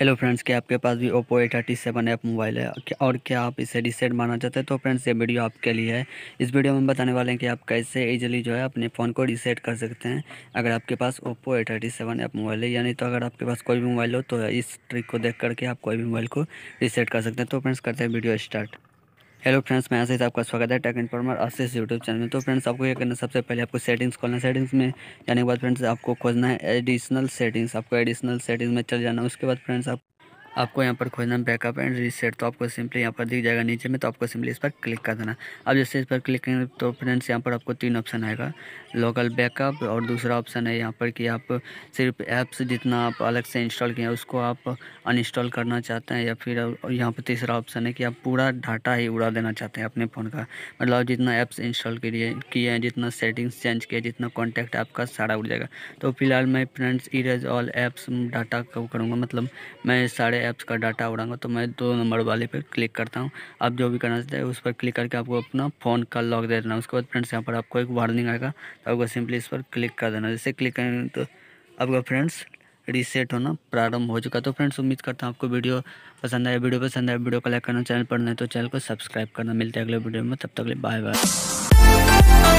hello friends क्या आपके पास भी Oppo A thirty seven app mobile है और क्या आप इसे रिसेट मारना चाहते हैं तो फ्रेंड्स ये वीडियो आपके लिए है इस वीडियो में हम बताने वाले हैं कि आप कैसे इजीली जो है अपने फ़ोन को रिसेट कर सकते हैं अगर आपके पास Oppo A thirty seven app mobile है यानी तो अगर आपके पास कोई भी मोबाइल हो तो इस ट्रिक को देख करके आप कोई भी मोबाइल को रिसेट कर सकते हैं तो फ्रेंड्स करते हैं वीडियो स्टार्ट हेलो फ्रेंड्स मैं आशीष आपका स्वागत है Tech Informer Ashish YouTube channel में तो फ्रेंड्स आपको ये करना सबसे पहले आपको सेटिंग्स खोलना सेटिंग्स में जाने के बाद फ्रेंड्स आपको खोजना है एडिशनल सेटिंग्स आपको एडिशनल सेटिंग्स में चल जाना उसके बाद फ्रेंड्स आप आपको यहाँ पर खोजना बैकअप एंड रीसेट तो आपको सिंपली यहाँ पर दिख जाएगा नीचे में तो आपको सिंपली इस पर क्लिक कर देना अब जैसे इस पर क्लिक करेंगे तो फ्रेंड्स यहाँ पर आपको तीन ऑप्शन आएगा लोकल बैकअप और दूसरा ऑप्शन है यहाँ पर कि आप सिर्फ ऐप्स जितना आप अलग से इंस्टॉल किए हैं उसको आप अनइंस्टॉल करना चाहते हैं या फिर यहाँ पर तीसरा ऑप्शन है कि आप पूरा डाटा ही उड़ा देना चाहते हैं अपने फ़ोन का मतलब जितना ऐप्स इंस्टॉल किए किए हैं जितना सेटिंग्स चेंज किए जितना कॉन्टैक्ट आपका सारा उड़ जाएगा तो फिलहाल मैं friends erase all apps data को करूँगा मतलब मैं सारे ऐप्स का डाटा उड़ाऊंगा तो मैं दो नंबर वाले पर क्लिक करता हूँ आप जो भी करना चाहते हैं उस पर क्लिक करके आपको अपना फ़ोन का लॉक दे देना उसके बाद फ्रेंड्स यहाँ पर आपको एक वार्निंग आएगा तो आपको सिंपली इस पर क्लिक कर देना जैसे क्लिक करेंगे तो आपका फ्रेंड्स रीसेट होना प्रारंभ हो चुका तो फ्रेंड्स उम्मीद करता हूँ आपको वीडियो पसंद आया वीडियो पसंद आया वीडियो को लाइक करना चैनल पर नहीं तो चैनल को सब्सक्राइब करना मिलता है अगले वीडियो में तब तक बाय बाय